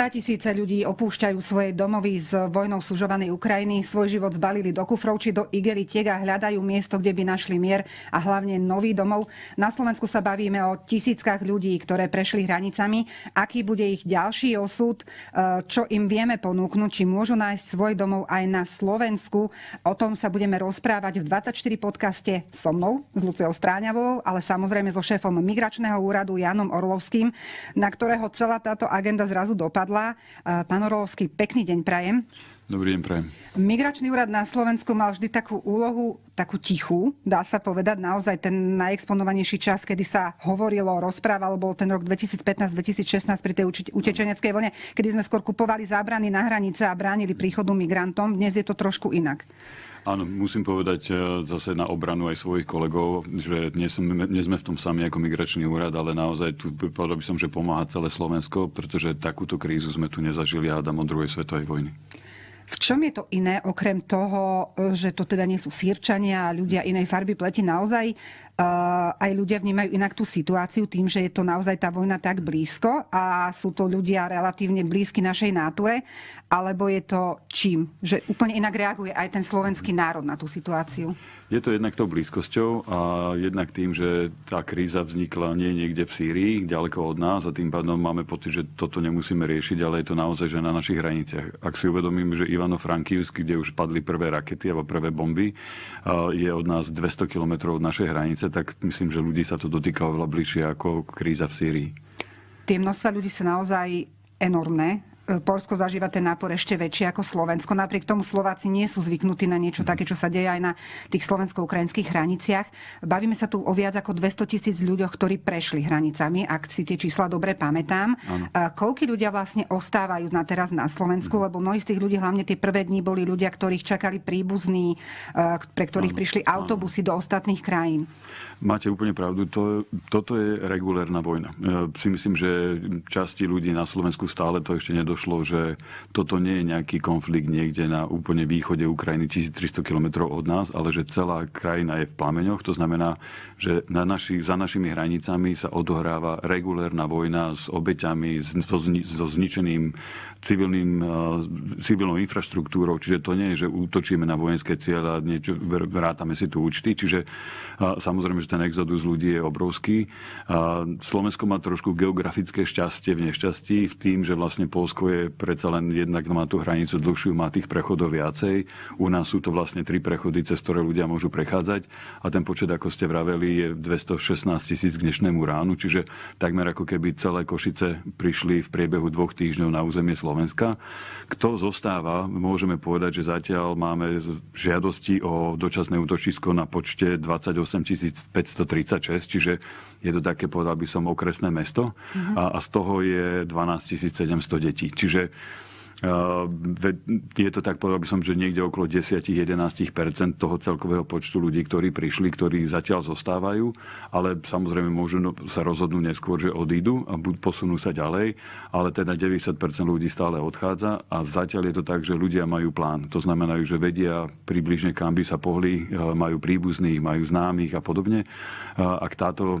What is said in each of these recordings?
100 tisíce ľudí opúšťajú svoje domovy z vojnou služovanej Ukrajiny, svoj život zbalili do kufrov či do Igery a hľadajú miesto, kde by našli mier a hlavne nový domov. Na Slovensku sa bavíme o tisíckach ľudí, ktoré prešli hranicami. Aký bude ich ďalší osud, e, čo im vieme ponúknuť, či môžu nájsť svoj domov aj na Slovensku. O tom sa budeme rozprávať v 24 podcaste so mnou, s Luciou Stráňavou, ale samozrejme so šéfom Migračného úradu Janom Orlovským, na ktorého celá táto agenda zrazu dopadla divadla. Pán Orlovský, pekný deň prajem. Dobrý deň, prajem. Migračný úrad na Slovensku mal vždy takú úlohu, takú tichú, dá sa povedať, naozaj ten najexponovanejší čas, kedy sa hovorilo, rozprávalo, bol ten rok 2015-2016 pri tej utečeneckej vlne, kedy sme skôr kupovali zábrany na hranice a bránili príchodu migrantom. Dnes je to trošku inak. Áno, musím povedať e, zase na obranu aj svojich kolegov, že nie sme, nie sme v tom sami ako migračný úrad, ale naozaj tu povedal by som, že pomáha celé Slovensko, pretože takúto krízu sme tu nezažili dám od druhej svetovej vojny. V čom je to iné, okrem toho, e, že to teda nie sú sírčania a ľudia inej farby pleti, naozaj aj ľudia vnímajú inak tú situáciu tým, že je to naozaj tá vojna tak blízko a sú to ľudia relatívne blízky našej náture, alebo je to čím? Že úplne inak reaguje aj ten slovenský národ na tú situáciu? Je to jednak tou blízkosťou a jednak tým, že tá kríza vznikla nie niekde v Sýrii, ďaleko od nás a tým pádom máme pocit, že toto nemusíme riešiť, ale je to naozaj že na našich hraniciach. Ak si uvedomím, že Ivano-Frankivsk, kde už padli prvé rakety alebo prvé bomby, je od nás 200 km od našej hranice, tak myslím, že ľudí sa to dotýka oveľa bližšie ako kríza v Sýrii. Tie množstva ľudí sa naozaj enormné Polsko zažíva ten nápor ešte väčší ako Slovensko. Napriek tomu Slováci nie sú zvyknutí na niečo také, čo sa deje aj na tých slovensko-ukrajinských hraniciach. Bavíme sa tu o viac ako 200 tisíc ľuďoch, ktorí prešli hranicami, ak si tie čísla dobre pamätám. Ano. Koľko ľudia vlastne ostávajú na teraz na Slovensku, mhm. lebo mnohí z tých ľudí, hlavne tie prvé dni, boli ľudia, ktorých čakali príbuzní, e, pre ktorých ano. prišli autobusy ano. do ostatných krajín. Máte úplne pravdu. To, toto je regulérna vojna. Ja e, si myslím, že časti ľudí na Slovensku stále to ešte nedošlo, že toto nie je nejaký konflikt niekde na úplne východe Ukrajiny 1300 km od nás, ale že celá krajina je v plameňoch. To znamená, že na naši, za našimi hranicami sa odohráva regulérna vojna s obeťami, so, so zničeným civilným, eh, civilnou infraštruktúrou, čiže to nie je, že útočíme na vojenské cieľe a niečo, vrátame si tu účty, čiže eh, samozrejme, že ten exodus ľudí je obrovský. Eh, Slovensko má trošku geografické šťastie v nešťastí v tým, že vlastne Polsko je predsa len jednak má tú hranicu dlhšiu, má tých prechodov viacej. U nás sú to vlastne tri prechody, cez ktoré ľudia môžu prechádzať a ten počet, ako ste vraveli, je 216 tisíc k dnešnému ránu, čiže takmer ako keby celé Košice prišli v priebehu dvoch týždňov na územie Slovenska Slovenska. Kto zostáva, môžeme povedať, že zatiaľ máme žiadosti o dočasné útočisko na počte 28 536, čiže je to také, povedal by som, okresné mesto. mm-hmm. A, a z toho je 12 700 detí. Čiže je to tak, povedal by som, že niekde okolo 10-11 toho celkového počtu ľudí, ktorí prišli, ktorí zatiaľ zostávajú, ale samozrejme môžu no, sa rozhodnúť neskôr, že odídu a posunú sa ďalej, ale teda 90 ľudí stále odchádza a zatiaľ je to tak, že ľudia majú plán. To znamená, že vedia približne, kam by sa pohli, eh, majú príbuzných, majú známych a podobne. Ak táto eh,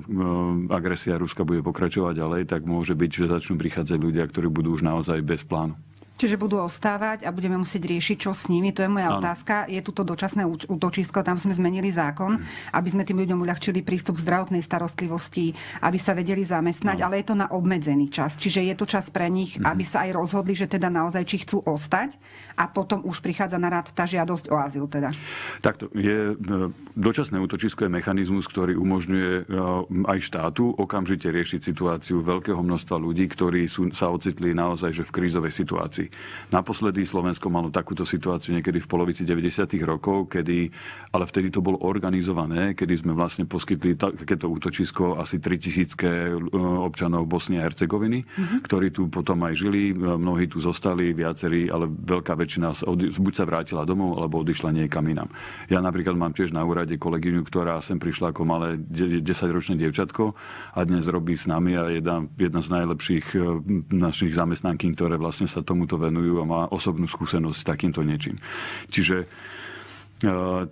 agresia Ruska bude pokračovať ďalej, tak môže byť, že začnú prichádzať ľudia, ktorí budú už naozaj bez plánu. Čiže budú ostávať a budeme musieť riešiť, čo s nimi. To je moja ano. otázka. Je tu to dočasné útočisko, tam sme zmenili zákon, mhm. aby sme tým ľuďom uľahčili prístup k zdravotnej starostlivosti, aby sa vedeli zamestnať, ano. ale je to na obmedzený čas. Čiže je to čas pre nich, mhm. aby sa aj rozhodli, že teda naozaj či chcú ostať a potom už prichádza na rád tá žiadosť o azyl. Teda. to je, e, dočasné útočisko je mechanizmus, ktorý umožňuje e, aj štátu okamžite riešiť situáciu veľkého množstva ľudí, ktorí sú, sa ocitli naozaj že v krízovej situácii. Naposledy Slovensko malo takúto situáciu niekedy v polovici 90. rokov, kedy, ale vtedy to bolo organizované, kedy sme vlastne poskytli takéto útočisko asi 3000 e, občanov Bosny a Hercegoviny, mm-hmm. ktorí tu potom aj žili, mnohí tu zostali, viacerí, ale veľká väčšina väčšina buď sa vrátila domov, alebo odišla niekam inám. Ja napríklad mám tiež na úrade kolegyňu, ktorá sem prišla ako malé 10-ročné dievčatko a dnes robí s nami a je jedna, jedna z najlepších e, našich zamestnanky, ktoré vlastne sa tomuto venujú a má osobnú skúsenosť s takýmto niečím. Čiže e,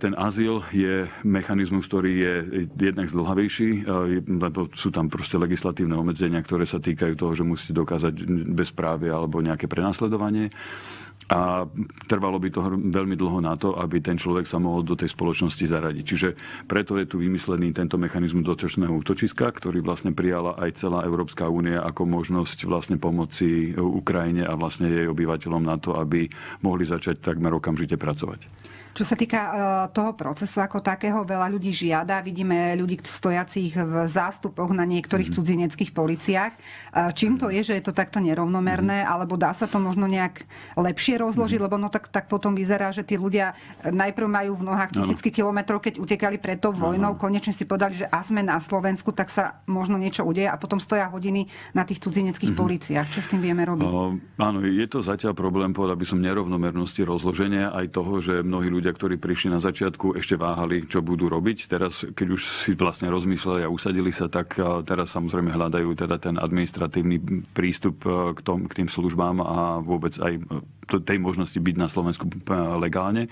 ten azyl je mechanizmus, ktorý je jednak zdlhavejší, e, lebo sú tam proste legislatívne obmedzenia, ktoré sa týkajú toho, že musíte dokázať bezprávie alebo nejaké prenasledovanie a trvalo by to veľmi dlho na to, aby ten človek sa mohol do tej spoločnosti zaradiť. Čiže preto je tu vymyslený tento mechanizmus dotočného útočiska, ktorý vlastne prijala aj celá Európska únia ako možnosť vlastne pomoci Ukrajine a vlastne jej obyvateľom na to, aby mohli začať takmer okamžite pracovať. Čo sa týka e, toho procesu ako takého, veľa ľudí žiada. Vidíme ľudí stojacich v zástupoch na niektorých mm-hmm. cudzineckých policiách. E, čím to je, že je to takto nerovnomerné, mm-hmm. alebo dá sa to možno nejak lepšie rozložiť, mm-hmm. lebo no tak, tak potom vyzerá, že tí ľudia e, najprv majú v nohách tisícky kilometrov, keď utekali pred tou vojnou, ano. konečne si podali, že a sme na Slovensku, tak sa možno niečo udeje a potom stoja hodiny na tých cudzineckých mm-hmm. policiách. Čo s tým vieme robiť? O, áno, je to zatiaľ problém, povedal by som, nerovnomernosti rozloženia aj toho, že mnohí ľudia ľudia, ktorí prišli na začiatku, ešte váhali, čo budú robiť. Teraz, keď už si vlastne rozmýšľali a usadili sa, tak eh, teraz samozrejme hľadajú teda ten administratívny prístup eh, k, tom, k tým službám a vôbec aj eh, tej možnosti byť na Slovensku legálne.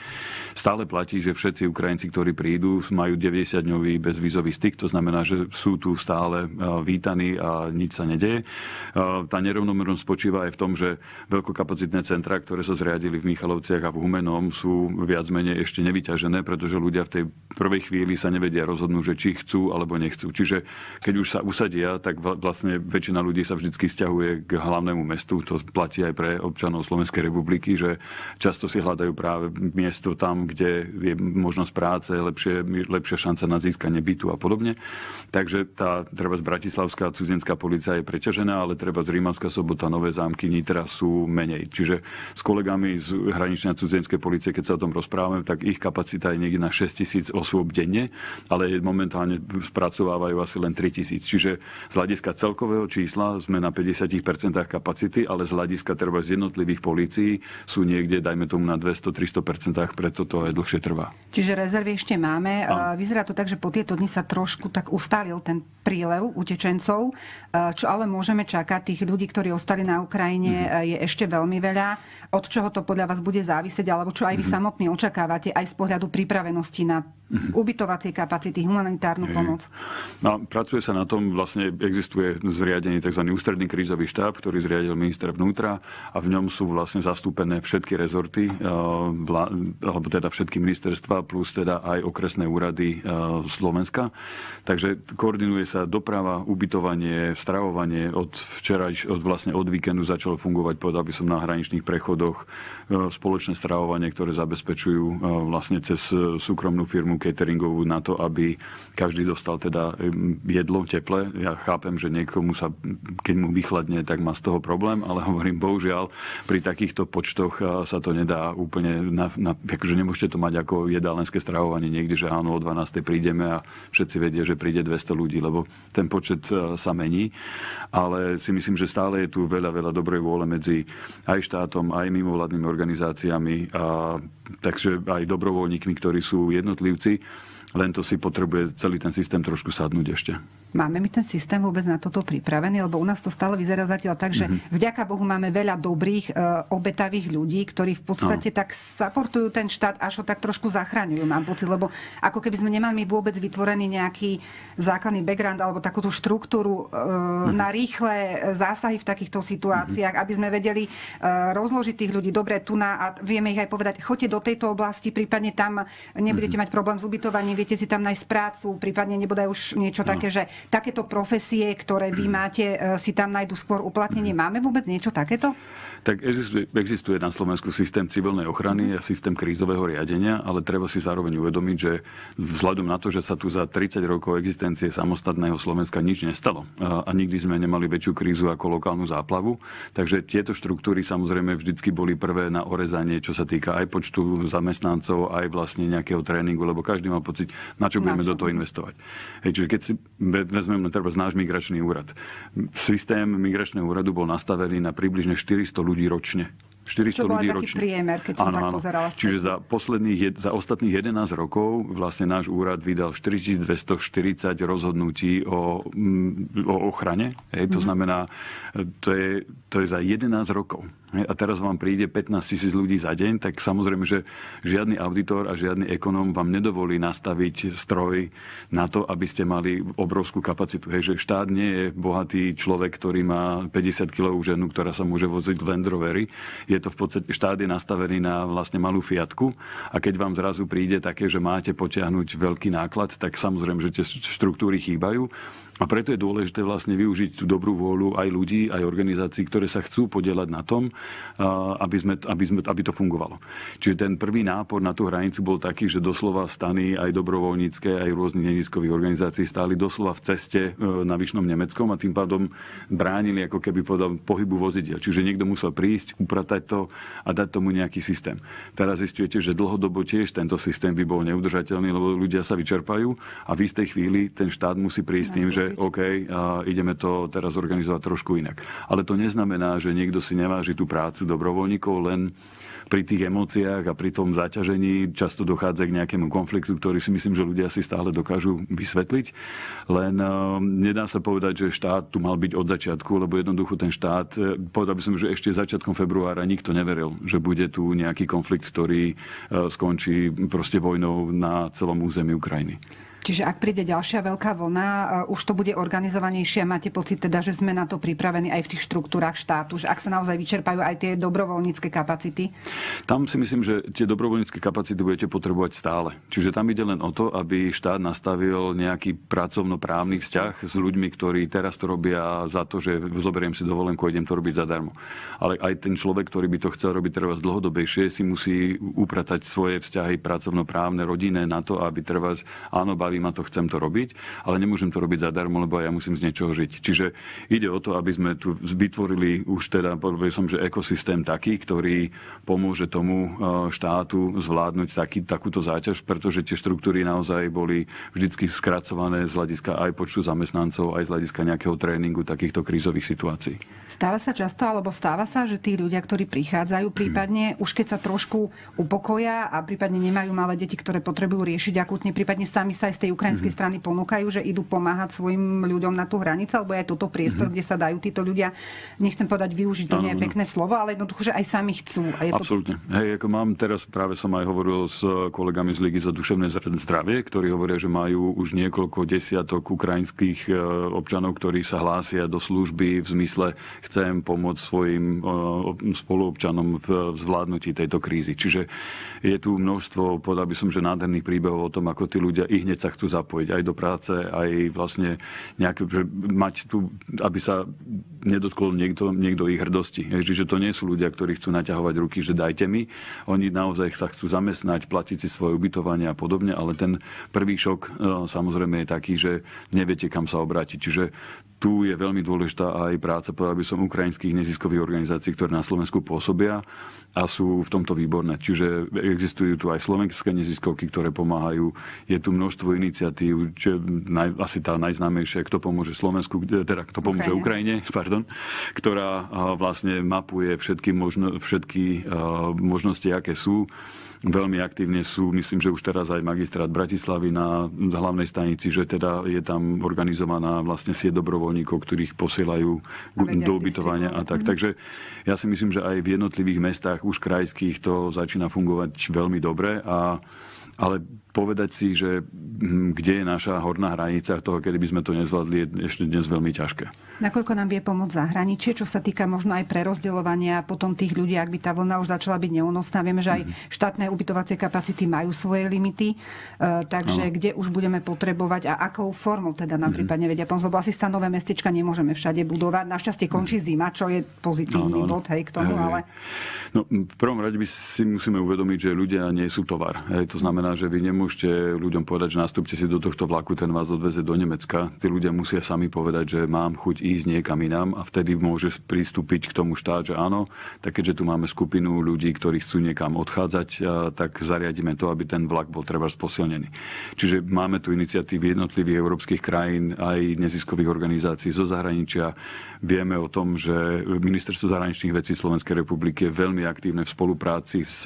Stále platí, že všetci Ukrajinci, ktorí prídu, majú 90-dňový bezvízový styk, to znamená, že sú tu stále vítaní a nič sa nedeje. Tá nerovnomernosť spočíva aj v tom, že veľkokapacitné centra, ktoré sa zriadili v Michalovciach a v Humenom, sú viac menej ešte nevyťažené, pretože ľudia v tej prvej chvíli sa nevedia rozhodnúť, že či chcú alebo nechcú. Čiže keď už sa usadia, tak vlastne väčšina ľudí sa vždy stiahuje k hlavnému mestu. To platí aj pre občanov Slovenskej republiky, že často si hľadajú práve miesto tam, kde je možnosť práce, lepšie, lepšia šanca na získanie bytu a podobne. Takže tá treba z Bratislavská cudzinská policia je preťažená, ale treba z Rímanská sobota, Nové zámky, Nitra sú menej. Čiže s kolegami z hraničnej cudzinskej policie, keď sa o tom rozpráva, rozprávame, tak ich kapacita je niekde na 6 tisíc osôb denne, ale momentálne spracovávajú asi len 3 tisíc. Čiže z hľadiska celkového čísla sme na 50% kapacity, ale z hľadiska treba z jednotlivých polícií sú niekde, dajme tomu, na 200-300%, preto to aj dlhšie trvá. Čiže rezervy ešte máme. A. Vyzerá to tak, že po tieto dni sa trošku tak ustalil ten prílev utečencov. E, čo ale môžeme čakať, tých ľudí, ktorí ostali na Ukrajine, mm-hmm. je ešte veľmi veľa. Od čoho to podľa vás bude závisieť, alebo čo aj vy mm-hmm. samotní očakávate? očakávate aj z pohľadu pripravenosti na mhm. ubytovacie kapacity, humanitárnu pomoc? No, pracuje sa na tom, vlastne existuje zriadený tzv. ústredný krízový štáb, ktorý zriadil minister vnútra a v ňom sú vlastne zastúpené všetky rezorty, eh, alebo teda všetky ministerstva, plus teda aj okresné úrady eh, Slovenska. Takže koordinuje sa doprava, ubytovanie, stravovanie. Od včera, od, vlastne od víkendu začalo fungovať, povedal by som, na hraničných prechodoch eh, spoločné stravovanie, ktoré zabezpečujú E, vlastne cez e, súkromnú firmu cateringovú na to, aby každý dostal teda e, jedlo teple. Ja chápem, že niekomu sa, keď mu vychladne, tak má z toho problém, ale hovorím, bohužiaľ, pri takýchto počtoch sa to nedá úplne, na, na, akože nemôžete to mať ako jedálenské stravovanie niekde, že áno, o 12. prídeme a všetci vedia, že príde 200 ľudí, lebo ten počet sa mení. Ale si myslím, že stále je tu veľa, veľa dobrej vôle medzi aj štátom, aj mimovládnymi organizáciami a takže aj dobrovoľníkmi, ktorí sú jednotlivci. Len to si potrebuje celý ten systém trošku sadnúť ešte. Máme my ten systém vôbec na toto pripravený, lebo u nás to stále vyzerá zatiaľ tak, že mm-hmm. vďaka Bohu máme veľa dobrých, e, obetavých ľudí, ktorí v podstate no. tak saportujú ten štát, až ho tak trošku zachraňujú, mám pocit, lebo ako keby sme nemali vôbec vytvorený nejaký základný background alebo takúto štruktúru e, mm-hmm. na rýchle zásahy v takýchto situáciách, mm-hmm. aby sme vedeli e, rozložiť tých ľudí dobre tu na a vieme ich aj povedať, choďte do tejto oblasti, prípadne tam nebudete mm-hmm. mať problém s ubytovaním, viete si tam nájsť prácu, prípadne nebude už niečo no. také, že takéto profesie, ktoré vy máte, e, si tam nájdu skôr uplatnenie. Mhm. Máme vôbec niečo takéto? Tak existuje, existuje na Slovensku systém civilnej ochrany a systém krízového riadenia, ale treba si zároveň uvedomiť, že vzhľadom na to, že sa tu za 30 rokov existencie samostatného Slovenska nič nestalo a nikdy sme nemali väčšiu krízu ako lokálnu záplavu, takže tieto štruktúry samozrejme vždycky boli prvé na orezanie, čo sa týka aj počtu zamestnancov, aj vlastne nejakého tréningu, lebo každý má pocit, na čo budeme na čo? do toho investovať. Hej, čiže keď si vezmeme treba náš migračný úrad. Systém migračného úradu bol nastavený na približne 400 ľudí ľudí ročne. 400 Čo ľudí ročne. priemer, keď som áno, tak pozerala. Čiže za, posledných, za ostatných 11 rokov vlastne náš úrad vydal 4240 rozhodnutí o, mm, o ochrane. Hej, to mm-hmm. znamená, to je, to je za 11 rokov. Hej, a teraz vám príde 15 tisíc ľudí za deň, tak samozrejme, že žiadny auditor a žiadny ekonóm vám nedovolí nastaviť stroj na to, aby ste mali obrovskú kapacitu. Hej, že štát nie je bohatý človek, ktorý má 50 kg ženu, ktorá sa môže voziť v Land Rovery. Je je to v podstate štát je nastavený na vlastne malú fiatku a keď vám zrazu príde také, že máte potiahnuť veľký náklad, tak samozrejme, že tie štruktúry chýbajú. A preto je dôležité vlastne využiť tú dobrú vôľu aj ľudí, aj organizácií, ktoré sa chcú podielať na tom, aby, sme, aby, sme, aby to fungovalo. Čiže ten prvý nápor na tú hranicu bol taký, že doslova stany aj dobrovoľnícke, aj rôznych neziskových organizácií stáli doslova v ceste e, na Vyšnom Nemeckom a tým pádom bránili ako keby podľa pohybu vozidiel. Čiže niekto musel prísť, upratať to a dať tomu nejaký systém. Teraz zistujete, že dlhodobo tiež tento systém by bol neudržateľný, lebo ľudia sa vyčerpajú a v istej chvíli ten štát musí prísť tým, že OK, a ideme to teraz organizovať trošku inak. Ale to neznamená, že niekto si neváži tú prácu dobrovoľníkov, len pri tých emóciách a pri tom zaťažení často dochádza k nejakému konfliktu, ktorý si myslím, že ľudia si stále dokážu vysvetliť. Len uh, nedá sa povedať, že štát tu mal byť od začiatku, lebo jednoducho ten štát, e, povedal by som, že ešte začiatkom februára nikto neveril, že bude tu nejaký konflikt, ktorý uh, skončí proste vojnou na celom území Ukrajiny. Čiže ak príde ďalšia veľká vlna, eh, už to bude organizovanejšie a máte pocit teda, že sme na to pripravení aj v tých štruktúrach štátu, že ak sa naozaj vyčerpajú aj tie dobrovoľnícke kapacity? Tam si myslím, že tie dobrovoľnícke kapacity budete potrebovať stále. Čiže tam ide len o to, aby štát nastavil nejaký pracovnoprávny vzťah s ľuďmi, ktorí teraz to robia za to, že zoberiem si dovolenku a idem to robiť zadarmo. Ale aj ten človek, ktorý by to chcel robiť teraz dlhodobejšie, si musí upratať svoje vzťahy pracovnoprávne, rodinné na to, aby trvať áno, baví baví ma to, chcem to robiť, ale nemôžem to robiť zadarmo, lebo ja musím z niečoho žiť. Čiže ide o to, aby sme tu vytvorili už teda, povedal som, že ekosystém taký, ktorý pomôže tomu e, štátu zvládnuť taký, takúto záťaž, pretože tie štruktúry naozaj boli vždy skracované z hľadiska aj počtu zamestnancov, aj z hľadiska nejakého tréningu takýchto krízových situácií. Stáva sa často, alebo stáva sa, že tí ľudia, ktorí prichádzajú, prípadne mhm. už keď sa trošku upokoja a prípadne nemajú malé deti, ktoré potrebujú riešiť akutne, prípadne sami sa aj z tej tej ukrajinskej mm-hmm. strany ponúkajú, že idú pomáhať svojim ľuďom na tú hranicu, alebo aj toto priestor, mm-hmm. kde sa dajú títo ľudia, nechcem povedať využiť, to nie je pekné slovo, ale jednoducho, že aj sami chcú. A je Absolutne. To... Hej, ako mám teraz, práve som aj hovoril s kolegami z Ligy za duševné zdravie, ktorí hovoria, že majú už niekoľko desiatok ukrajinských e, občanov, ktorí sa hlásia do služby v zmysle chcem pomôcť svojim e, spoluobčanom v zvládnutí tejto krízy. Čiže je tu množstvo, podal by som, že nádherných príbehov o tom, ako tí ľudia i hneď sa chcú zapojiť aj do práce, aj vlastne nejaké, že mať tu, aby sa nedotkol niekto, niekto ich hrdosti. že to nie sú ľudia, ktorí chcú naťahovať ruky, že dajte mi. Oni naozaj sa chcú zamestnať, platiť si svoje ubytovanie a podobne, ale ten prvý šok e, samozrejme je taký, že neviete, kam sa obrátiť. Čiže tu je veľmi dôležitá aj práca, povedal by som, ukrajinských neziskových organizácií, ktoré na Slovensku pôsobia a sú v tomto výborné. Čiže existujú tu aj slovenské neziskovky, ktoré pomáhajú. Je tu množstvo iniciatív, čo naj, asi tá najznámejšia, kto pomôže Slovensku, teda kto pomôže Ukrajine, Ukrajine pardon, ktorá vlastne mapuje všetky, možno, všetky možnosti, aké sú veľmi aktívne sú, myslím, že už teraz aj magistrát Bratislavy na hlavnej stanici, že teda je tam organizovaná vlastne sieť dobrovoľníkov, ktorých posielajú do ubytovania a tak. Mm. Takže ja si myslím, že aj v jednotlivých mestách, už krajských, to začína fungovať veľmi dobre a ale povedať si, že hm, kde je naša horná hranica toho, kedy by sme to nezvládli, je ešte dnes veľmi ťažké. Nakoľko nám vie pomôcť zahraničie, čo sa týka možno aj prerozdeľovania potom tých ľudí, ak by tá vlna už začala byť neúnosná. Vieme, že aj mm-hmm. štátne ubytovacie kapacity majú svoje limity, e, takže no. kde už budeme potrebovať a akou formou teda nám mm-hmm. prípadne vedia pomôcť, lebo asi stanové mestečka nemôžeme všade budovať. Našťastie končí mhm. zima, čo je pozitívny no, no, no. bod hej, k tomu, hej, ale... No, v prvom rade by si musíme uvedomiť, že ľudia nie sú tovar. Hej, to znamená, znamená, že vy nemôžete ľuďom povedať, že nastúpte si do tohto vlaku, ten vás odveze do Nemecka. Tí ľudia musia sami povedať, že mám chuť ísť niekam inám a vtedy môže pristúpiť k tomu štát, že áno, tak keďže tu máme skupinu ľudí, ktorí chcú niekam odchádzať, tak zariadíme to, aby ten vlak bol treba posilnený. Čiže máme tu iniciatívy jednotlivých európskych krajín aj neziskových organizácií zo zahraničia. Vieme o tom, že Ministerstvo zahraničných vecí Slovenskej republiky je veľmi aktívne v spolupráci s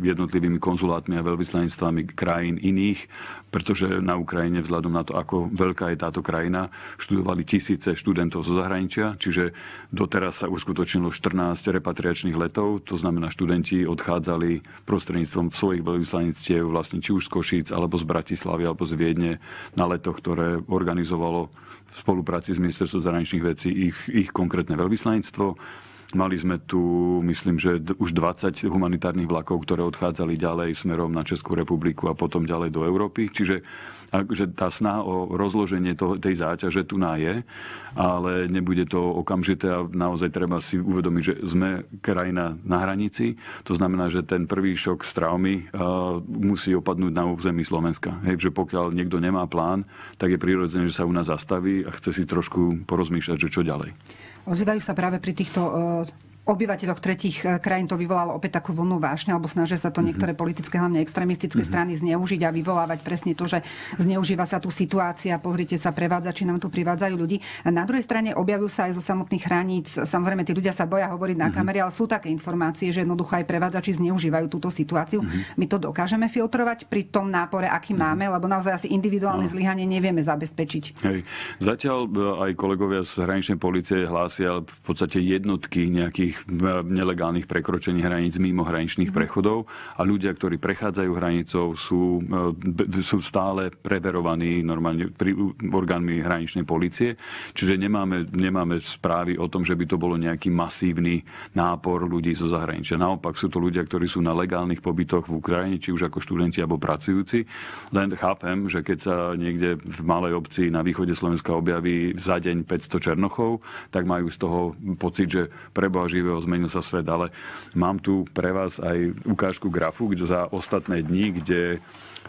jednotlivými konzulátmi a veľvyslanectvami obyvateľstvami krajín iných, pretože na Ukrajine vzhľadom na to, ako veľká je táto krajina, študovali tisíce študentov zo zahraničia, čiže doteraz sa uskutočnilo 14 repatriačných letov, to znamená študenti odchádzali prostredníctvom svojich veľvyslanectiev vlastne či už z Košíc, alebo z Bratislavy, alebo z Viedne na leto, ktoré organizovalo v spolupráci s ministerstvom zahraničných vecí ich, ich konkrétne veľvyslanectvo. Mali sme tu, myslím, že už 20 humanitárnych vlakov, ktoré odchádzali ďalej smerom na Českú republiku a potom ďalej do Európy. Čiže Takže že tá snaha o rozloženie toho, tej záťaže tu na je, ale nebude to okamžité a naozaj treba si uvedomiť, že sme krajina na hranici. To znamená, že ten prvý šok z traumy uh, musí opadnúť na území Slovenska. Hej, že pokiaľ niekto nemá plán, tak je prirodzené, že sa u nás zastaví a chce si trošku porozmýšľať, že čo ďalej. Ozývajú sa práve pri týchto uh obyvateľoch tretich eh, krajín to vyvolalo opäť takú vlnu vášne, alebo snažia sa to mhm. niektoré politické, hlavne extrémistické mm-hmm. strany zneužiť a vyvolávať presne to, že zneužíva sa tu situácia, pozrite sa, prevádza, či nám tu privádzajú ľudí. A na druhej strane objavujú sa aj zo samotných hraníc. Samozrejme, tí ľudia sa boja hovoriť na mm-hmm. kamere, ale sú také informácie, že jednoducho aj prevádzači zneužívajú túto situáciu. Mm-hmm. My to dokážeme filtrovať pri tom nápore, aký mm-hmm. máme, lebo naozaj asi individuálne no. zlyhanie nevieme zabezpečiť. Hej. Zatiaľ eh, aj kolegovia z hraničnej policie hlásia v podstate jednotky nejakých tých e, nelegálnych prekročení hraníc mimo hraničných mhm. prechodov a ľudia, ktorí prechádzajú hranicou, sú, e, sú stále preverovaní normálne pri, orgánmi hraničnej policie. Čiže nemáme, nemáme správy o tom, že by to bolo nejaký masívny nápor ľudí zo zahraničia. Naopak sú to ľudia, ktorí sú na legálnych pobytoch v Ukrajine, či už ako študenti alebo pracujúci. Len chápem, že keď sa niekde v malej obci na východe Slovenska objaví za deň 500 Černochov, tak majú z toho pocit, že preboha živého, zmenil sa svet, ale mám tu pre vás aj ukážku grafu kde za ostatné dni, kde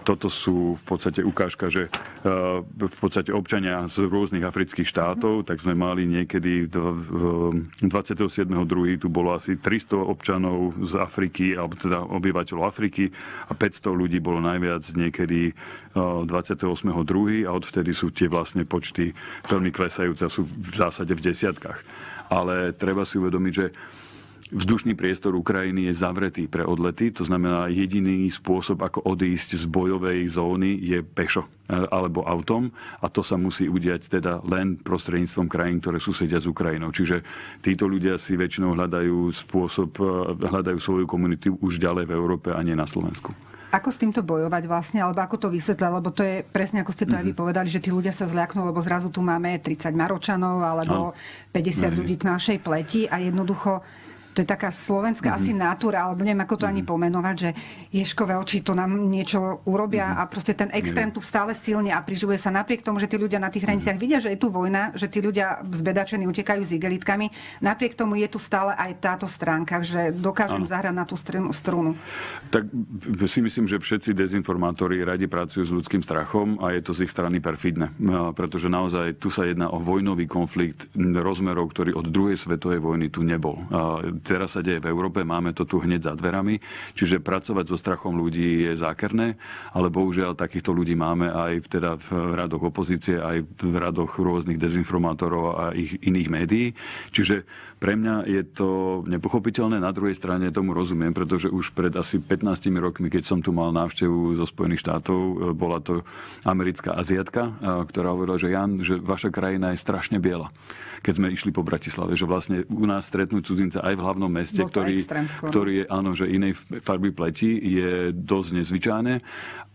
toto sú v podstate ukážka, že e, v podstate občania z rôznych afrických štátov, tak sme mali niekedy 27.2. E, tu bolo asi 300 občanov z Afriky, alebo teda obyvateľov Afriky a 500 ľudí bolo najviac niekedy 28.2. E, a odvtedy sú tie vlastne počty veľmi klesajúce a sú v zásade v desiatkách ale treba si uvedomiť, že Vzdušný priestor Ukrajiny je zavretý pre odlety, to znamená jediný spôsob, ako odísť z bojovej zóny je pešo e, alebo autom a to sa musí udiať teda len prostredníctvom krajín, ktoré susedia s Ukrajinou. Čiže títo ľudia si väčšinou hľadajú spôsob, e, hľadajú svoju komunitu už ďalej v Európe a nie na Slovensku. Ako s týmto bojovať vlastne, alebo ako to vysvetľať, lebo to je presne ako ste to mm-hmm. aj mhm. povedali, že tí ľudia sa zľaknú, lebo zrazu tu máme 30 Maročanov alebo 50 ano. ľudí tmavšej pleti a jednoducho to je taká slovenská mm-hmm. asi natúra, alebo neviem, ako to mm-hmm. ani mhm. pomenovať, že ješkové oči to nám niečo urobia mm-hmm. a proste ten extrém mhm. tu stále silne a prižuje sa napriek tomu, že tí ľudia na tých mhm. hraniciach mm-hmm. vidia, že je tu vojna, že tí ľudia zbedačení utekajú s igelitkami. Napriek tomu je tu stále aj táto stránka, že dokážem ano. zahrať na tú strunu, strunu. Tak si myslím, že všetci dezinformátori radi pracujú s ľudským strachom a je to z ich strany perfidné. No, pretože naozaj tu sa jedná o vojnový konflikt rozmerov, ktorý od druhej svetovej vojny tu nebol teraz sa deje v Európe, máme to tu hneď za dverami, čiže pracovať so strachom ľudí je zákerné, ale bohužiaľ takýchto ľudí máme aj v, teda v radoch opozície, aj v radoch rôznych dezinformátorov a ich iných médií. Čiže pre mňa je to nepochopiteľné, na druhej strane tomu rozumiem, pretože už pred asi 15 rokmi, keď som tu mal návštevu zo Spojených štátov, e, bola to americká aziatka, e, ktorá hovorila, že Jan, že vaša krajina je strašne biela keď sme išli po Bratislave, že vlastne u nás stretnúť cudzinca aj v hlavnom meste, ktorý, no. ktorý je áno, že inej farby pleti, je dosť nezvyčajné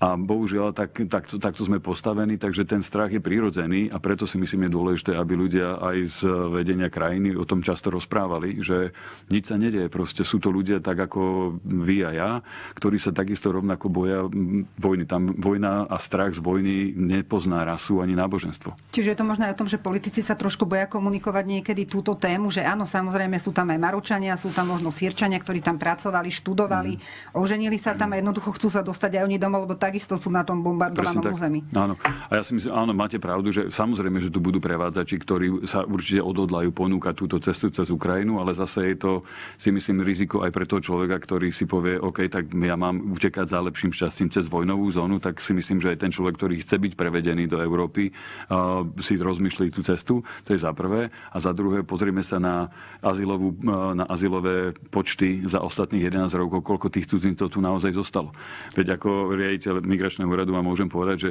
a bohužiaľ, tak, takto, takto sme postavení, takže ten strach je prirodzený a preto si myslím je dôležité, aby ľudia aj z eh, vedenia krajiny o tom často rozprávali, že nič sa nedieje. Proste sú to ľudia tak ako vy a ja, ktorí sa takisto rovnako boja vojny. Tam vojna a strach z vojny nepozná rasu ani náboženstvo. Čiže je to možno aj o tom, že politici sa trošku boja komunikovať niekedy túto tému, že áno, samozrejme sú tam aj Maročania, sú tam možno Sierčania, ktorí tam pracovali, študovali, mm. oženili sa tam a jednoducho chcú sa dostať aj oni domov, lebo tak takisto sú na tom bombardovanom území. Áno. A ja si myslím, áno, máte pravdu, že samozrejme, že tu budú prevádzači, ktorí sa určite odhodlajú ponúkať túto cestu cez Ukrajinu, ale zase je to, si myslím, riziko aj pre toho človeka, ktorý si povie, OK, tak ja mám utekať za lepším šťastím cez vojnovú zónu, tak si myslím, že aj ten človek, ktorý chce byť prevedený do Európy, uh, si rozmýšľa tú cestu. To je za prvé. A za druhé, pozrieme sa na, azylovú, na azylové počty za ostatných 11 rokov, koľko tých cudzincov tu naozaj zostalo. Veď ako riaditeľ riaditeľ migračného úradu a môžem povedať, že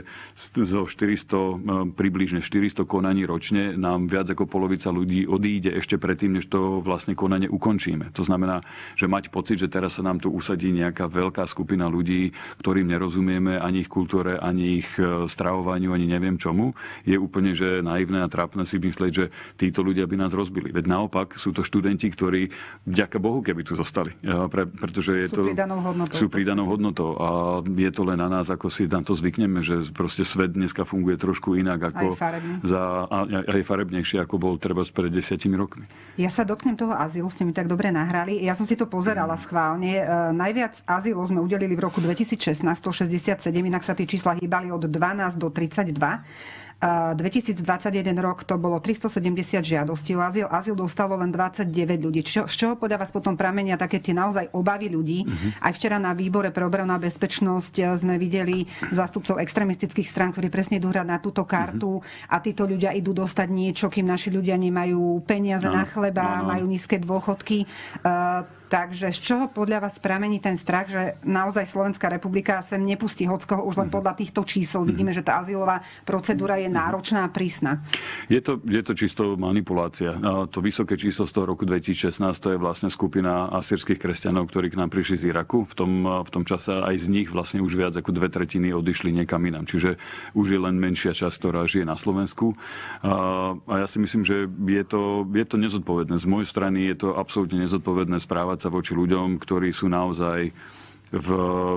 zo 400, e, približne 400 konaní ročne nám viac ako polovica ľudí odíde ešte predtým, než to vlastne konanie ukončíme. To znamená, že mať pocit, že teraz sa nám tu usadí nejaká veľká skupina ľudí, ktorým nerozumieme ani ich kultúre, ani ich e, stravovaniu, ani neviem čomu, je úplne že naivné a trápne si myslieť, že títo ľudia by nás rozbili. Veď naopak sú to študenti, ktorí vďaka Bohu, keby tu zostali. E, pre, pretože je sú to, pridanou hodnotou. Sú pridanou hodnotou a je to len na nás, ako si na to zvykneme, že proste svet dneska funguje trošku inak ako aj za, aj, aj farebnejšie, ako bol treba pred desiatimi rokmi. Ja sa dotknem toho azylu, ste mi tak dobre nahrali. Ja som si to pozerala mhm. schválne. E, najviac azylov sme udelili v roku 2016 167, inak sa tie čísla hýbali od 12 do 32. 2021 rok to bolo 370 žiadostí o azyl. Azyl dostalo len 29 ľudí. Čo, z čoho podľa vás potom pramenia také tie naozaj obavy ľudí? Uh-huh. Aj včera na výbore pre obranu a bezpečnosť eh, sme videli zástupcov extremistických strán, ktorí presne idú hrať na túto mhm. kartu uh-huh. a títo ľudia idú dostať niečo, kým naši ľudia nemajú peniaze no, na chleba, no, no. majú nízke dôchodky. Uh, Takže z čoho podľa vás pramení ten strach, že naozaj Slovenská republika sem nepustí Hockoho už len mhm. podľa týchto čísel? Mhm. Vidíme, že tá azylová procedúra je mhm. náročná a prísna. Je to, je to čisto manipulácia. To vysoké číslo z toho roku 2016 to je vlastne skupina asýrskych kresťanov, ktorí k nám prišli z Iraku. V tom, v tom čase aj z nich vlastne už viac ako dve tretiny odišli niekam inám. Čiže už je len menšia časť, ktorá žije na Slovensku. A, a ja si myslím, že je to, je to nezodpovedné. Z mojej strany je to absolútne nezodpovedné správať sa voči ľuďom, ktorí sú naozaj v,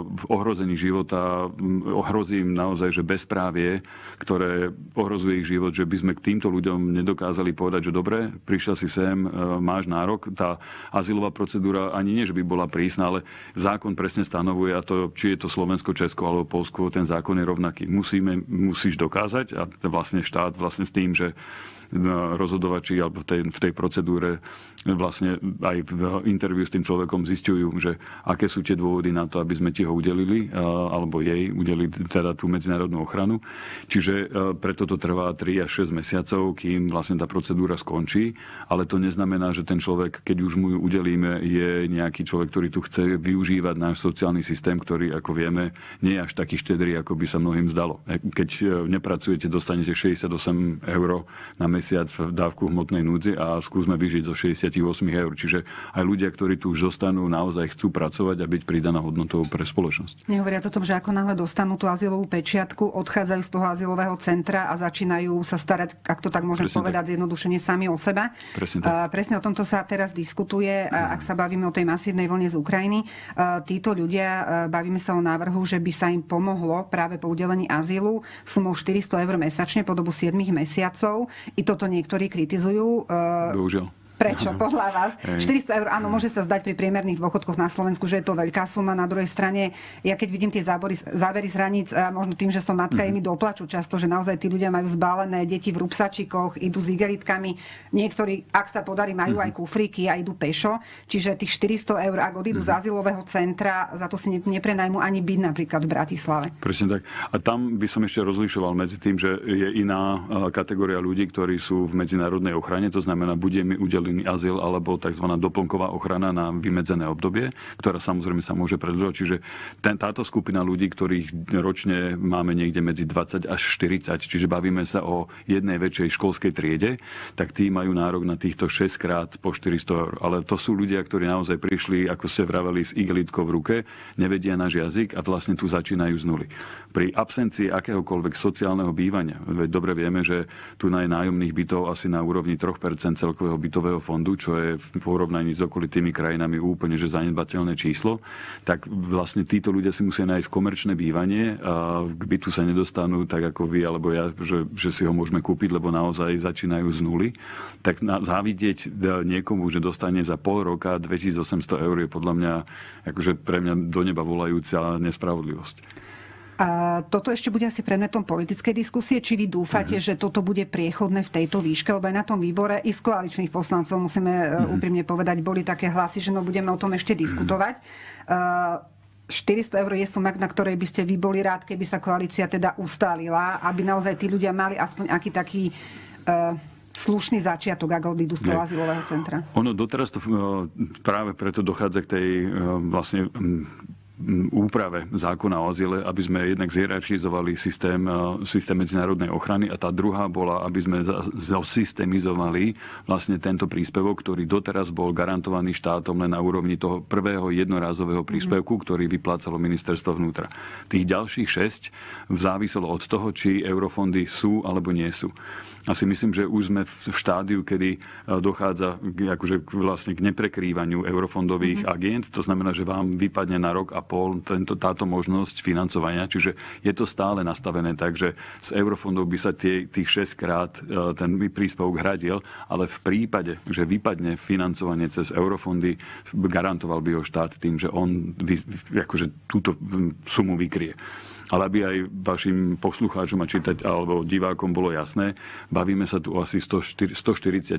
v ohrození života, ohrozí naozaj, že bezprávie, ktoré ohrozuje ich život, že by sme k týmto ľuďom nedokázali povedať, že dobre, prišiel si sem, e, máš nárok. Tá azylová procedúra ani nie, že by bola prísna, ale zákon presne stanovuje, a to, či je to Slovensko, Česko alebo Polsko, ten zákon je rovnaký. Musíme, musíš dokázať a vlastne štát vlastne s tým, že rozhodovači alebo v tej, v tej procedúre vlastne aj v interviu s tým človekom zistujú, že aké sú tie dôvody na to, aby sme ti ho udelili, alebo jej udelili teda tú medzinárodnú ochranu. Čiže e, preto to trvá 3 až 6 mesiacov, kým vlastne tá procedúra skončí, ale to neznamená, že ten človek, keď už mu ju udelíme, je nejaký človek, ktorý tu chce využívať náš sociálny systém, ktorý, ako vieme, nie je až taký štedrý, ako by sa mnohým zdalo. E, keď e, nepracujete, dostanete 68 eur na mesiac v dávku hmotnej núdzi a skúsme vyžiť zo 68 eur. Čiže aj ľudia, ktorí tu už zostanú, naozaj chcú pracovať a byť pridaná hodnotou pre spoločnosť. Nehovoriac o tom, že ako náhle dostanú tú azylovú pečiatku, odchádzajú z toho azylového centra a začínajú sa starať, ak to tak môžem presne povedať, tak. zjednodušenie sami o seba. Presne, tak. presne o tomto sa teraz diskutuje, uh, ak sa bavíme o tej masívnej vlne z Ukrajiny. títo ľudia, bavíme sa o návrhu, že by sa im pomohlo práve po udelení azylu sumou 400 eur mesačne po dobu 7 mesiacov. I toto niektorí kritizujú. E, Bohužiaľ. Prečo? Podľa vás. 400 eur, áno, môže sa zdať pri priemerných dôchodkoch na Slovensku, že je to veľká suma. Na druhej strane, ja keď vidím tie zábory, závery z hraníc, možno tým, že som matka, mm-hmm. je mi doplaču často, že naozaj tí ľudia majú zbalené deti v rúbsačikoch, idú s igelitkami, niektorí, ak sa podarí, majú mm-hmm. aj mhm. kufríky a idú pešo. Čiže tých 400 eur, ak odídu mm-hmm. z mhm. azylového centra, za to si neprenajmu ani byť napríklad v Bratislave. Presne tak. A tam by som ešte rozlišoval medzi tým, že je iná kategória ľudí, ktorí sú v medzinárodnej ochrane, to znamená, budeme mi povinný azyl alebo tzv. doplnková ochrana na vymedzené obdobie, ktorá samozrejme sa môže predlžovať. Čiže ten, táto skupina ľudí, ktorých ročne máme niekde medzi 20 až 40, čiže bavíme sa o jednej väčšej školskej triede, tak tí majú nárok na týchto 6 krát po 400 eur. Ale to sú ľudia, ktorí naozaj prišli, ako ste vraveli, s igelitkou v ruke, nevedia náš jazyk a vlastne tu začínajú z nuly. Pri absencii akéhokoľvek sociálneho bývania, veď dobre vieme, že tu na je nájomných bytov asi na úrovni 3% celkového bytového dôchodkového fondu, čo je v porovnaní s okolitými krajinami úplne že zanedbateľné číslo, tak vlastne títo ľudia si musia nájsť komerčné bývanie a k bytu sa nedostanú tak ako vy alebo ja, že, že si ho môžeme kúpiť, lebo naozaj začínajú z nuly. Tak na, závidieť e, niekomu, že dostane za pol roka 2800 eur je podľa mňa akože pre mňa do neba volajúca nespravodlivosť. A toto ešte bude asi predmetom politickej diskusie. Či vy dúfate, mm-hmm. že toto bude priechodné v tejto výške? Lebo aj na tom výbore i z koaličných poslancov, musíme mm-hmm. úprimne povedať, boli také hlasy, že no budeme o tom ešte mhm. diskutovať. Mm-hmm. E, 400 eur je suma, na ktorej by ste vy boli rád, keby sa koalícia teda ustálila, aby naozaj tí ľudia mali aspoň aký taký uh, slušný začiatok, ak odídu z toho azylového centra. Ono doteraz to práve preto dochádza k tej uh, vlastne um, Mm, úprave zákona o azile, aby sme jednak zhierarchizovali systém, e, systém medzinárodnej ochrany a tá druhá bola, aby sme zosystemizovali vlastne tento príspevok, ktorý doteraz bol garantovaný štátom len na úrovni toho prvého jednorázového mhm. príspevku, ktorý vyplácalo ministerstvo vnútra. Tých ďalších šesť záviselo od toho, či eurofondy sú alebo nie sú. A si myslím, že už sme v štádiu, kedy e, dochádza akože vlastne k neprekrývaniu eurofondových mm-hmm. agent. To znamená, že vám vypadne na rok a tento, táto možnosť financovania. Čiže je to stále nastavené tak, že z eurofondov by sa tie, tých 6 krát e, ten príspevok hradil, ale v prípade, že vypadne financovanie cez eurofondy, garantoval by ho štát tým, že on akože túto sumu vykrie ale aby aj vašim poslucháčom a čítať, alebo divákom bolo jasné, bavíme sa tu o asi 140-150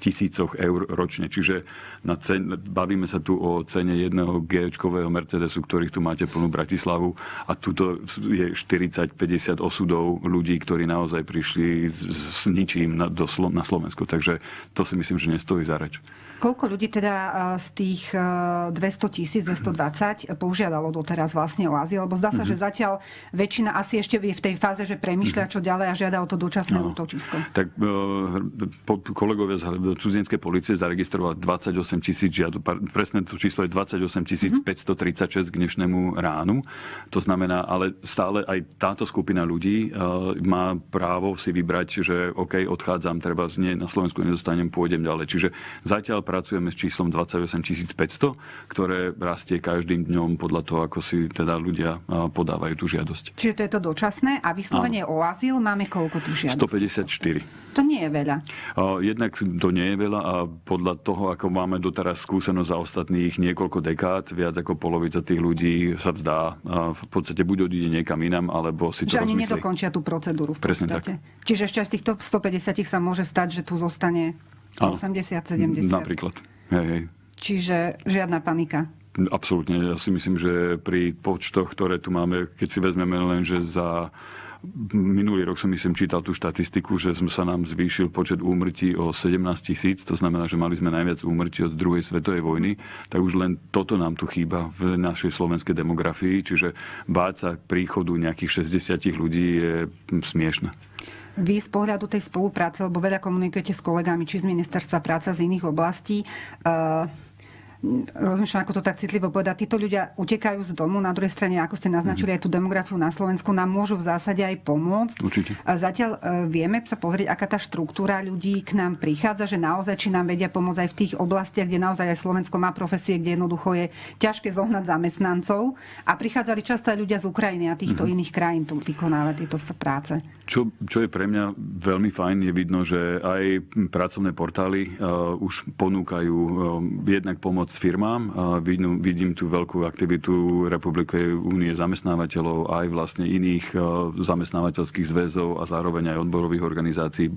tisícoch eur ročne. Čiže na cen, bavíme sa tu o cene jedného g Mercedesu, ktorých tu máte plnú Bratislavu a tuto je 40-50 osudov ľudí, ktorí naozaj prišli s, s ničím na, do, na Slovensku. Takže to si myslím, že nestojí za reč. Koľko ľudí teda eh, z tých 200 eh, tisíc, 220 požiadalo doteraz vlastne o azyl? Lebo zdá sa, mhm že zatiaľ väčšina asi ešte je v tej fáze, že premyšľa, čo ďalej a žiada o to dočasné no. útočisko. Tak e, kolegovia z cudzinskej policie zaregistrovali 28 tisíc žiadov. Presne to číslo je 28 tisíc mm. 536 k dnešnému ránu. To znamená, ale stále aj táto skupina ľudí e, má právo si vybrať, že OK, odchádzam, treba nie, na Slovensku nedostanem, pôjdem ďalej. Čiže zatiaľ pracujeme s číslom 28 500, ktoré rastie každým dňom podľa toho, ako si teda ľudia e, podávajú tú žiadosť. Čiže to je to dočasné a vyslovenie o azyl máme koľko tých žiadostí? 154. To nie je veľa. Jednak to nie je veľa a podľa toho, ako máme doteraz skúsenosť za ostatných niekoľko dekád, viac ako polovica tých ľudí sa vzdá. A v podstate buď odíde niekam inam, alebo si to Že ani nedokončia tú procedúru v Presne podstate. Tak. Čiže ešte z týchto 150 sa môže stať, že tu zostane 80-70. Napríklad. Hej, hej. Čiže žiadna panika. Absolútne. Ja si myslím, že pri počtoch, ktoré tu máme, keď si vezmeme len, že za minulý rok som myslím čítal tú štatistiku, že som sa nám zvýšil počet úmrtí o 17 tisíc, to znamená, že mali sme najviac úmrtí od druhej svetovej vojny, tak už len toto nám tu chýba v našej slovenskej demografii, čiže báť sa príchodu nejakých 60 ľudí je smiešne. Vy z pohľadu tej spolupráce, lebo veľa komunikujete s kolegami, či z ministerstva práca z iných oblastí, uh rozmýšľam, ako to tak citlivo povedať. Títo ľudia utekajú z domu, na druhej strane, ako ste naznačili mm aj tú demografiu na Slovensku, nám môžu v zásade aj pomôcť. Určite. Zatiaľ e, vieme sa pozrieť, aká tá štruktúra ľudí k nám prichádza, že naozaj, či nám vedia pomôcť aj v tých oblastiach, kde naozaj aj Slovensko má profesie, kde jednoducho je ťažké zohnať zamestnancov. A prichádzali často aj ľudia z Ukrajiny a týchto mm-hmm. iných krajín tu vykonávať tieto práce. Čo, čo je pre mňa veľmi fajn, je vidno, že aj pracovné portály uh, už ponúkajú uh, jednak pomoc pomoc firmám. Vidím, vidím tú veľkú aktivitu Republiky únie zamestnávateľov aj vlastne iných e, zamestnávateľských zväzov a zároveň aj odborových organizácií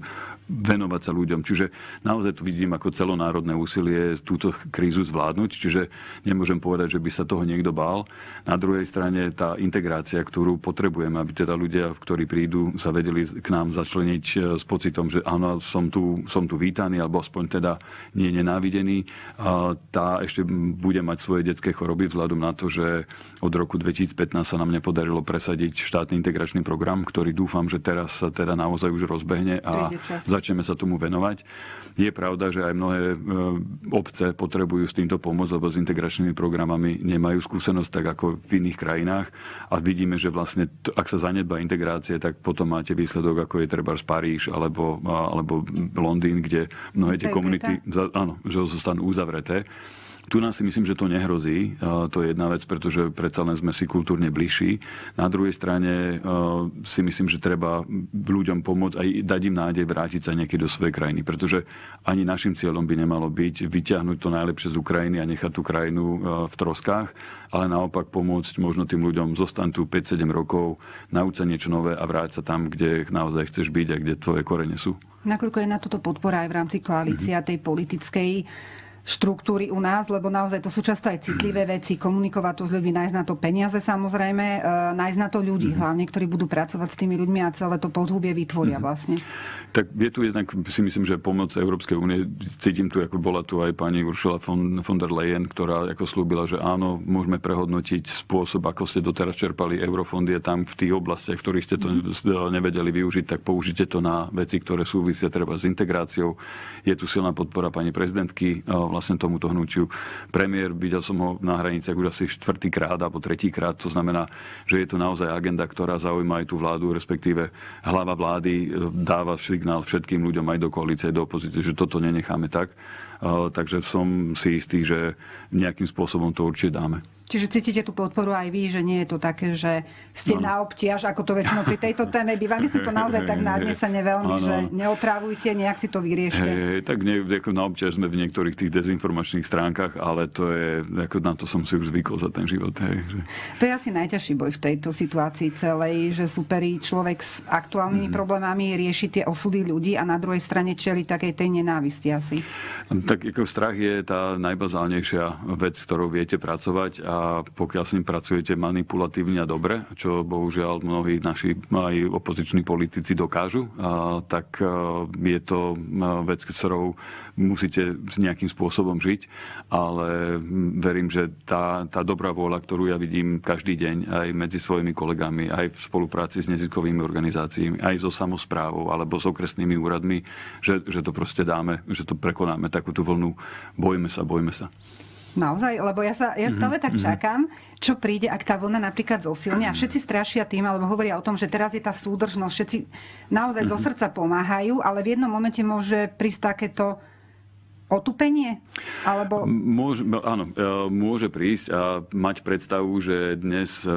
venovať sa ľuďom. Čiže naozaj tu vidím ako celonárodné úsilie túto krízu zvládnuť, čiže nemôžem povedať, že by sa toho niekto bál. Na druhej strane tá integrácia, ktorú potrebujeme, aby teda ľudia, ktorí prídu, sa vedeli k nám začleniť e, s pocitom, že áno, som tu, som tu vítaný, alebo aspoň teda nie nenávidený, tá ešte bude mať svoje detské choroby vzhľadom na to, že od roku 2015 sa nám nepodarilo presadiť štátny integračný program, ktorý dúfam, že teraz sa teda naozaj už rozbehne a začneme sa tomu venovať. Je pravda, že aj mnohé e, obce potrebujú s týmto pomôcť, lebo s integračnými programami nemajú skúsenosť tak ako v iných krajinách a vidíme, že vlastne ak sa zanedba integrácie, tak potom máte výsledok, ako je treba z Paríž alebo, alebo Londýn, kde mnohé tie komunity zostanú uzavreté. Tu nás si myslím, že to nehrozí. E, to je jedna vec, pretože predsa len sme si kultúrne bližší. Na druhej strane e, si myslím, že treba ľuďom pomôcť aj dať im nádej vrátiť sa niekedy do svojej krajiny. Pretože ani našim cieľom by nemalo byť vyťahnuť to najlepšie z Ukrajiny a nechať tú krajinu e, v troskách, ale naopak pomôcť možno tým ľuďom zostať tu 5-7 rokov, nauč sa niečo nové a vráť sa tam, kde naozaj chceš byť a kde tvoje korene sú. Nakoľko je na toto podpora aj v rámci koalície mm-hmm. tej politickej, štruktúry u nás, lebo naozaj to sú často aj citlivé veci, komunikovať to s ľuďmi, nájsť na to peniaze samozrejme, e, nájsť na to ľudí mm-hmm. hlavne, ktorí budú pracovať s tými ľuďmi a celé to podhubie vytvoria mm-hmm. vlastne. Tak je tu jednak, si myslím, že pomoc Európskej únie, cítim tu, ako bola tu aj pani Uršula von, von der Leyen, ktorá ako slúbila, že áno, môžeme prehodnotiť spôsob, ako ste doteraz čerpali eurofondy a tam v tých oblastiach, ktorých ste to mm-hmm. nevedeli využiť, tak použite to na veci, ktoré súvisia treba s integráciou. Je tu silná podpora pani prezidentky e, vlastne tomuto hnutiu premiér. Videl som ho na hraniciach už asi štvrtýkrát alebo tretíkrát. To znamená, že je to naozaj agenda, ktorá zaujíma aj tú vládu, respektíve hlava vlády e, dáva signál všetkým ľuďom aj do koalície, do opozície, že toto nenecháme tak takže som si istý, že nejakým spôsobom to určite dáme. Čiže cítite tú podporu aj vy, že nie je to také, že ste no. na obtiaž, ako to väčšinou pri tejto téme býva. Myslím to naozaj tak nadnesene veľmi, ano. že neotravujte, nejak si to vyriešte. Hey, hey, tak nie, ako na obtiaž sme v niektorých tých dezinformačných stránkach, ale to je, ako na to som si už zvykol za ten život. Hey, že... To je asi najťažší boj v tejto situácii celej, že superí človek s aktuálnymi mm. problémami rieši tie osudy ľudí a na druhej strane čeli takej tej nenávisti asi tak ako strach je tá najbazálnejšia vec, ktorou viete pracovať a pokiaľ s ním pracujete manipulatívne a dobre, čo bohužiaľ mnohí naši aj opoziční politici dokážu, a, tak a, e, je to e, vec, ktorou musíte nejakým spôsobom žiť, ale verím, že tá, tá dobrá vôľa, ktorú ja vidím každý deň aj medzi svojimi kolegami, aj v spolupráci s neziskovými organizáciami, aj so samozprávou alebo s okresnými úradmi, že, že to proste dáme, že to prekonáme takú tú vlnu bojme sa, bojme sa. Naozaj, lebo ja, sa, ja mhm, stále tak mhm. čakám, čo príde, ak tá vlna napríklad zosilne a mhm. všetci strašia tým, alebo hovoria o tom, že teraz je tá súdržnosť, všetci naozaj zo srdca pomáhajú, ale v jednom momente môže prísť takéto otupenie? Alebo... Môže, áno, e, môže prísť a mať predstavu, že dnes e,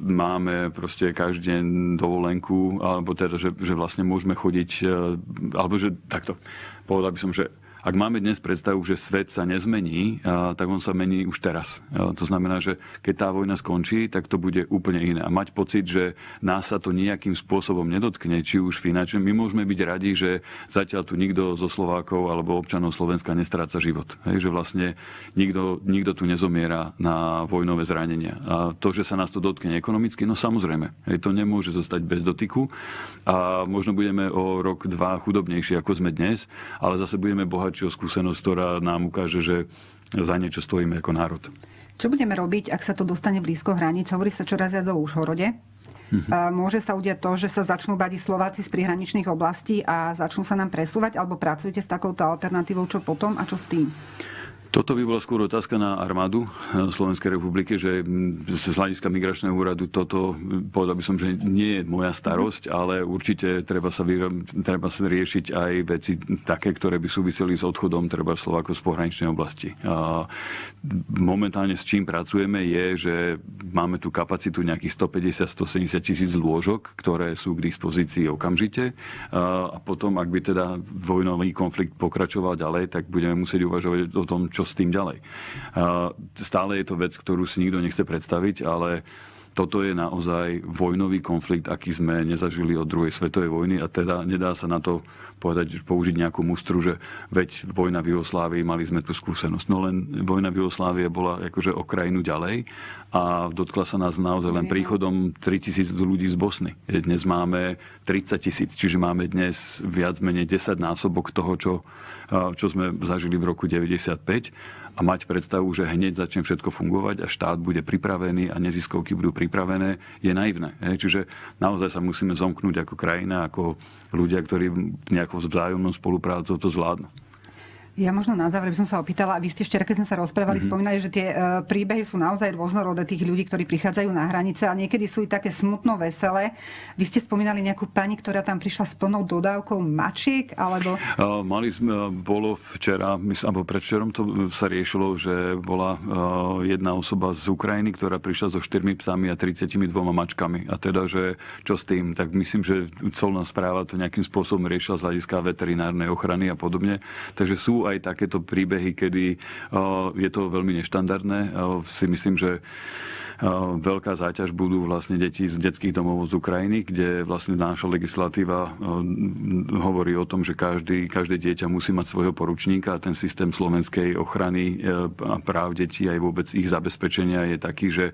máme proste každý deň dovolenku, alebo teda, že, že vlastne môžeme chodiť, e, alebo že takto, povedal by som, že ak máme dnes predstavu, že svet sa nezmení, tak on sa mení už teraz. To znamená, že keď tá vojna skončí, tak to bude úplne iné. A mať pocit, že nás sa to nejakým spôsobom nedotkne, či už finančne. My môžeme byť radi, že zatiaľ tu nikto zo Slovákov alebo občanov Slovenska nestráca život. Hej, že vlastne nikto, nikto tu nezomiera na vojnové zranenia. A to, že sa nás to dotkne ekonomicky, no samozrejme. Hej, to nemôže zostať bez dotyku. A možno budeme o rok, dva chudobnejší, ako sme dnes, ale zase budeme bohatí najbohatšiu skúsenosť, ktorá nám ukáže, že za niečo stojíme ako národ. Čo budeme robiť, ak sa to dostane blízko hraníc? Hovorí sa čoraz viac o úžhorode. Uh-huh. Mhm. Môže sa udiať to, že sa začnú badiť Slováci z prihraničných oblastí a začnú sa nám presúvať, alebo pracujete s takouto alternatívou, čo potom a čo s tým? Toto by bola skôr otázka na armádu eh, Slovenskej republiky, že mm, z hľadiska migračného úradu toto, mm, povedal by som, že nie je moja starosť, ale určite treba sa, vyra- treba sa riešiť aj veci také, ktoré by súviseli s odchodom treba Slovákov z pohraničnej oblasti. A momentálne s čím pracujeme je, že máme tu kapacitu nejakých 150-170 tisíc lôžok, ktoré sú k dispozícii okamžite. A potom, ak by teda vojnový konflikt pokračoval ďalej, tak budeme musieť uvažovať o tom, čo s tým ďalej. Stále je to vec, ktorú si nikto nechce predstaviť, ale toto je naozaj vojnový konflikt, aký sme nezažili od druhej svetovej vojny a teda nedá sa na to povedať, použiť nejakú mustru, že veď vojna v Jugoslávii, mali sme tú skúsenosť. No len vojna v Jugoslávii bola akože o krajinu ďalej a dotkla sa nás naozaj len príchodom 3000 ľudí z Bosny. Dnes máme 30 tisíc, čiže máme dnes viac menej 10 násobok toho, čo, eh, čo sme zažili v roku 95 a mať predstavu, že hneď začne všetko fungovať a štát bude pripravený a neziskovky budú pripravené, je naivné. Hej. Čiže naozaj sa musíme zomknúť ako krajina, ako ľudia, ktorí nejakou vzájomnou spoluprácou to zvládnu. Ja možno na záver by som sa opýtala, vy ste ešte, keď sme sa rozprávali, mm-hmm. spomínali, že tie e, príbehy sú naozaj rôznorodé tých ľudí, ktorí prichádzajú na hranice a niekedy sú i také smutno veselé. Vy ste spomínali nejakú pani, ktorá tam prišla s plnou dodávkou mačiek, alebo... E, mali sme, e, bolo včera, alebo predvčerom to sa riešilo, že bola jedna osoba z Ukrajiny, ktorá prišla so štyrmi psami a 32 mačkami. A teda, že čo s tým? Tak myslím, že celná správa to nejakým spôsobom riešila z hľadiska veterinárnej ochrany a podobne. Takže sú aj takéto príbehy, kedy je to veľmi neštandardné. Si myslím, že veľká záťaž budú vlastne deti z detských domov z Ukrajiny, kde vlastne naša legislatíva hovorí o tom, že každý, každé dieťa musí mať svojho poručníka a ten systém slovenskej ochrany e, a práv detí aj vôbec ich zabezpečenia je taký, že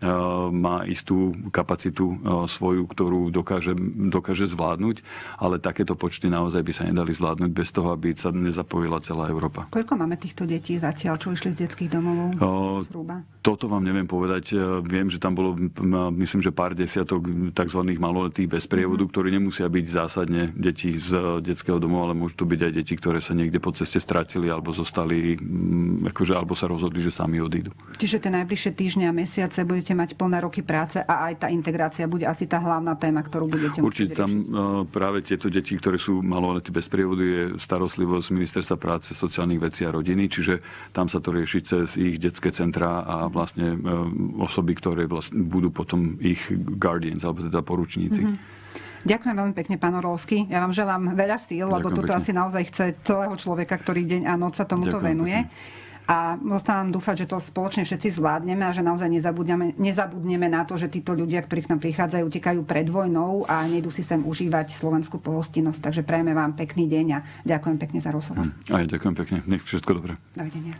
Eh, má istú kapacitu eh, svoju, ktorú dokáže, dokáže zvládnuť, ale takéto počty naozaj by sa nedali zvládnuť bez toho, aby sa nezapojila celá Európa. Koľko máme týchto detí zatiaľ, čo išli z detských domov? Eh, zhruba? Toto vám neviem povedať. Viem, že tam bolo, myslím, že pár desiatok tzv. maloletých bez prievodu, mm. ktorí nemusia byť zásadne deti z detského domu, ale môžu to byť aj deti, ktoré sa niekde po ceste stratili alebo zostali, akože, alebo sa rozhodli, že sami odídu. Čiže tie najbližšie týždne a mesiace budete budete mať plné roky práce a aj tá integrácia bude asi tá hlavná téma, ktorú budete musieť Určite tam riešiť. Eh, práve tieto deti, ktoré sú maloleté bez prievodu, je starostlivosť Ministerstva práce, sociálnych vecí a rodiny, čiže tam sa to rieši cez ich detské centrá a vlastne eh, osoby, ktoré vlastne budú potom ich guardians, alebo teda poručníci. Mm-hmm. Ďakujem veľmi pekne, pán Orlovský. Ja vám želám veľa síl, lebo toto pekne. asi naozaj chce celého človeka, ktorý deň a noc sa tomuto Ďakujem venuje. Pekne a zostávam dúfať, že to spoločne všetci zvládneme a že naozaj nezabudneme, nezabudneme na to, že títo ľudia, ktorí k nám prichádzajú, utekajú pred vojnou a nejdu si sem užívať slovenskú pohostinnosť. Takže prajeme vám pekný deň a ďakujem pekne za rozhovor. Hm. Aj ďakujem pekne. Nech všetko dobré. Dovidenia.